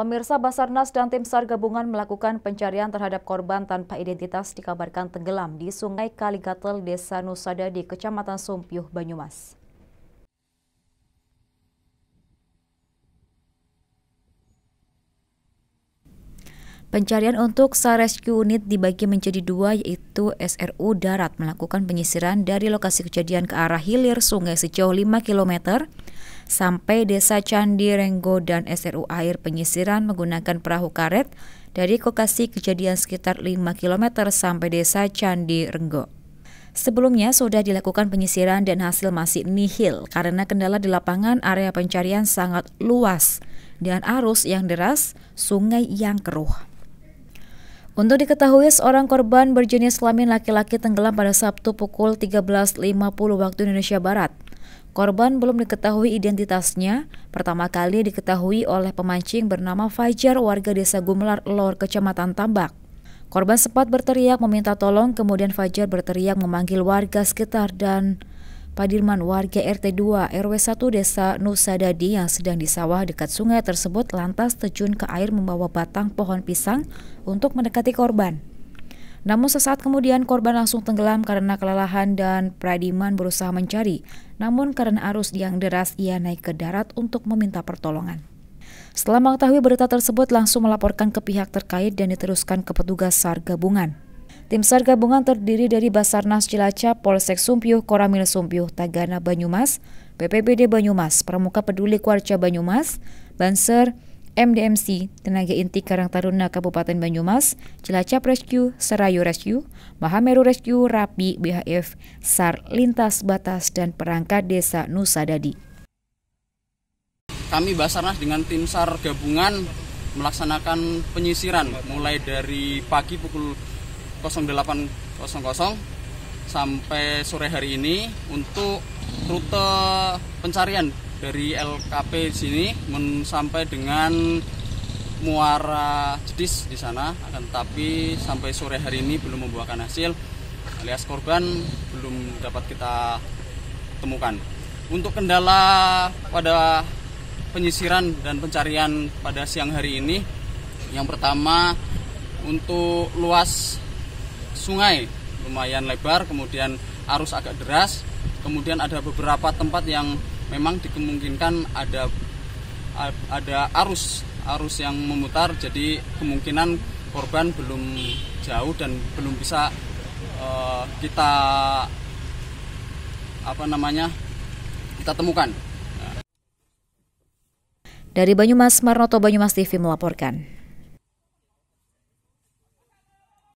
Pemirsa Basarnas dan tim SAR gabungan melakukan pencarian terhadap korban tanpa identitas dikabarkan tenggelam di Sungai Kaligatel, Desa Nusada di Kecamatan Sumpiuh, Banyumas. Pencarian untuk SAR Rescue Unit dibagi menjadi dua yaitu SRU Darat melakukan penyisiran dari lokasi kejadian ke arah hilir sungai sejauh 5 km sampai desa Candi Renggo dan SRU Air Penyisiran menggunakan perahu karet dari lokasi kejadian sekitar 5 km sampai desa Candi Renggo. Sebelumnya sudah dilakukan penyisiran dan hasil masih nihil karena kendala di lapangan area pencarian sangat luas dan arus yang deras, sungai yang keruh. Untuk diketahui, seorang korban berjenis kelamin laki-laki tenggelam pada Sabtu pukul 13.50 waktu Indonesia Barat. Korban belum diketahui identitasnya. Pertama kali diketahui oleh pemancing bernama Fajar warga desa Gumelar Lor, kecamatan Tambak. Korban sempat berteriak meminta tolong, kemudian Fajar berteriak memanggil warga sekitar dan Padirman warga RT 2 RW 1 Desa Nusa Dadi yang sedang di sawah dekat sungai tersebut lantas terjun ke air membawa batang pohon pisang untuk mendekati korban. Namun sesaat kemudian korban langsung tenggelam karena kelelahan dan Pradiman berusaha mencari. Namun karena arus yang deras ia naik ke darat untuk meminta pertolongan. Setelah mengetahui berita tersebut langsung melaporkan ke pihak terkait dan diteruskan ke petugas SAR gabungan. Tim SAR gabungan terdiri dari Basarnas Cilacap, Polsek Sumpiuh, Koramil Sumpiuh, Tagana Banyumas, PPBD Banyumas, Pramuka Peduli Kuarca Banyumas, Banser, MDMC, Tenaga Inti Karang Taruna Kabupaten Banyumas, Cilacap Rescue, Serayu Rescue, Mahameru Rescue, Rapi, BHF, SAR, Lintas Batas, dan Perangkat Desa Nusa Dadi. Kami Basarnas dengan tim SAR gabungan melaksanakan penyisiran mulai dari pagi pukul 08.00 sampai sore hari ini untuk rute pencarian dari LKP sini sampai dengan Muara Jedis di sana akan tetapi sampai sore hari ini belum membuahkan hasil alias korban belum dapat kita temukan. Untuk kendala pada penyisiran dan pencarian pada siang hari ini yang pertama untuk luas sungai lumayan lebar kemudian arus agak deras kemudian ada beberapa tempat yang memang dikemungkinkan ada ada arus arus yang memutar jadi kemungkinan korban belum jauh dan belum bisa uh, kita apa namanya kita temukan. Dari Banyumas, Marnoto Banyumas TV melaporkan.